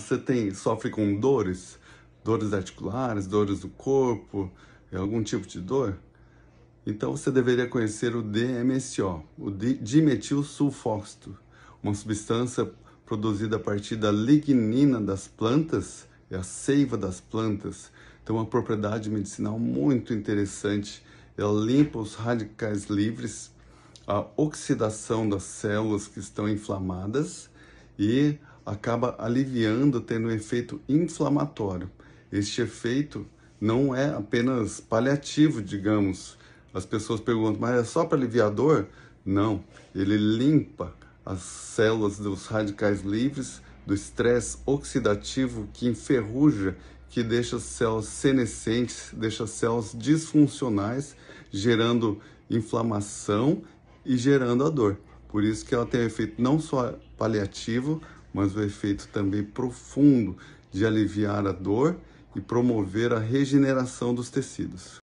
você tem, sofre com dores, dores articulares, dores do corpo, é algum tipo de dor, então você deveria conhecer o DMSO, o dimetilsulfóxido, uma substância produzida a partir da lignina das plantas, é a seiva das plantas. Tem uma propriedade medicinal muito interessante. Ela limpa os radicais livres, a oxidação das células que estão inflamadas e acaba aliviando, tendo um efeito inflamatório. Este efeito não é apenas paliativo, digamos. As pessoas perguntam, mas é só para aliviar dor? Não, ele limpa as células dos radicais livres do estresse oxidativo que enferruja, que deixa as células senescentes, deixa as células disfuncionais, gerando inflamação e gerando a dor. Por isso que ela tem um efeito não só paliativo, mas o efeito também profundo de aliviar a dor e promover a regeneração dos tecidos.